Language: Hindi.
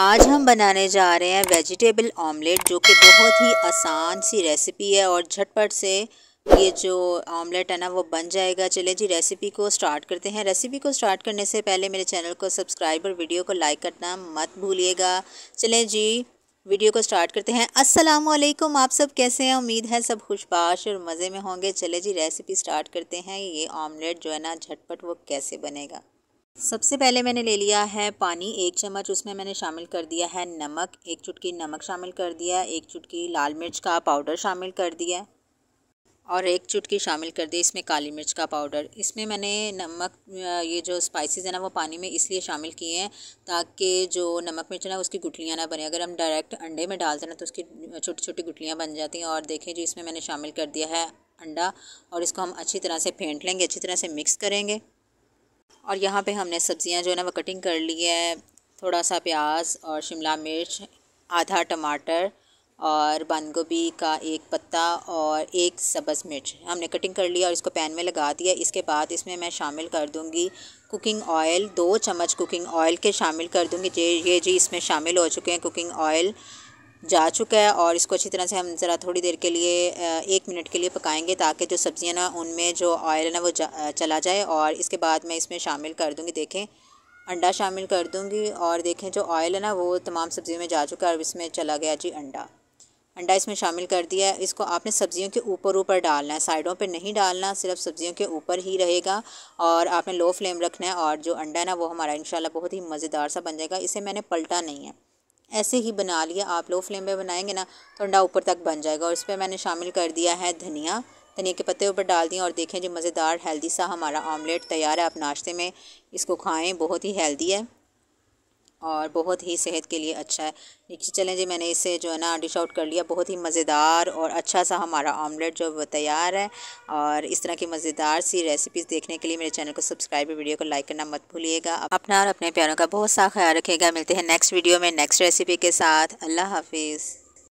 आज हम बनाने जा रहे हैं वेजिटेबल ऑमलेट जो कि बहुत ही आसान सी रेसिपी है और झटपट से ये जो ऑमलेट है ना वो बन जाएगा चले जी रेसिपी को स्टार्ट करते हैं रेसिपी को स्टार्ट करने से पहले मेरे चैनल को सब्सक्राइब और वीडियो को लाइक करना मत भूलिएगा चले जी वीडियो को स्टार्ट करते हैं अस्सलाम वालेकुम आप सब कैसे हैं उम्मीद है सब खुशबाश और मज़े में होंगे चले जी रेसिपी स्टार्ट करते हैं ये ऑमलेट जो है ना झटपट वो कैसे बनेगा सबसे पहले मैंने ले लिया है पानी एक चम्मच उसमें मैंने शामिल कर दिया है नमक एक चुटकी नमक शामिल कर दिया है एक चुटकी लाल मिर्च का पाउडर शामिल कर दिया है और एक चुटकी शामिल कर दी इसमें काली मिर्च का पाउडर इसमें मैंने नमक ये जो स्पाइसेस है ना वो पानी में इसलिए शामिल किए हैं ताकि जो नमक मिर्च ना उसकी गुटलियाँ ना बने अगर हम डायरेक्ट अंडे में डालते ना तो उसकी छोटी छोटी गुटलियाँ बन जाती हैं और देखें जो इसमें मैंने शामिल कर दिया है अंडा और इसको हम अच्छी तरह से फेंट लेंगे अच्छी तरह से मिक्स करेंगे और यहाँ पे हमने सब्ज़ियाँ जो है ना वो कटिंग कर ली है थोड़ा सा प्याज और शिमला मिर्च आधा टमाटर और बंद गोभी का एक पत्ता और एक सब्ज़ मिर्च हमने कटिंग कर लिया और इसको पैन में लगा दिया इसके बाद इसमें मैं शामिल कर दूँगी कुकिंग ऑयल दो चम्मच कुकिंग ऑयल के शामिल कर दूँगी ये ये जी इसमें शामिल हो चुके हैं कुकिंग ऑयल जा चुका है और इसको अच्छी तरह से हम ज़रा थोड़ी देर के लिए एक मिनट के लिए पकाएंगे ताकि जो सब्ज़ियाँ ना उनमें जो ऑयल है ना वो जा, चला जाए और इसके बाद मैं इसमें शामिल कर दूँगी देखें अंडा शामिल कर दूँगी और देखें जो ऑयल है ना वो तमाम सब्ज़ियों में जा चुका है और इसमें चला गया जी अंडा अंडा इसमें शामिल कर दिया है इसको आपने सब्ज़ियों के ऊपर ऊपर डालना है साइडों पे नहीं डालना सिर्फ सब्ज़ियों के ऊपर ही रहेगा और आपने लो फ्लेम रखना है और जो अंडा है ना वो हमारा इंशाल्लाह बहुत ही मज़ेदार सा बन जाएगा इसे मैंने पलटा नहीं है ऐसे ही बना लिया आप लो फ्लेम पे बनाएंगे ना तो अंडा ऊपर तक बन जाएगा और इस पर मैंने शामिल कर दिया है धनिया धनिया के पत्ते ऊपर डाल दिए और देखें जो मज़ेदार हेल्दी सा हमारा ऑमलेट तैयार है आप नाश्ते में इसको खाएँ बहुत ही हेल्दी है और बहुत ही सेहत के लिए अच्छा है नीचे चलें जी मैंने इसे जो है ना डिश आउट कर लिया बहुत ही मज़ेदार और अच्छा सा हमारा ऑमलेट जो तैयार है और इस तरह की मज़ेदार सी रेसिपीज़ देखने के लिए मेरे चैनल को सब्सक्राइब वीडियो को लाइक करना मत भूलिएगा अपना और अपने प्यारों का बहुत सा ख्याल रखेगा मिलते हैं नेक्स्ट वीडियो में नेक्स्ट रेसिपी के साथ अल्लाह हाफिज़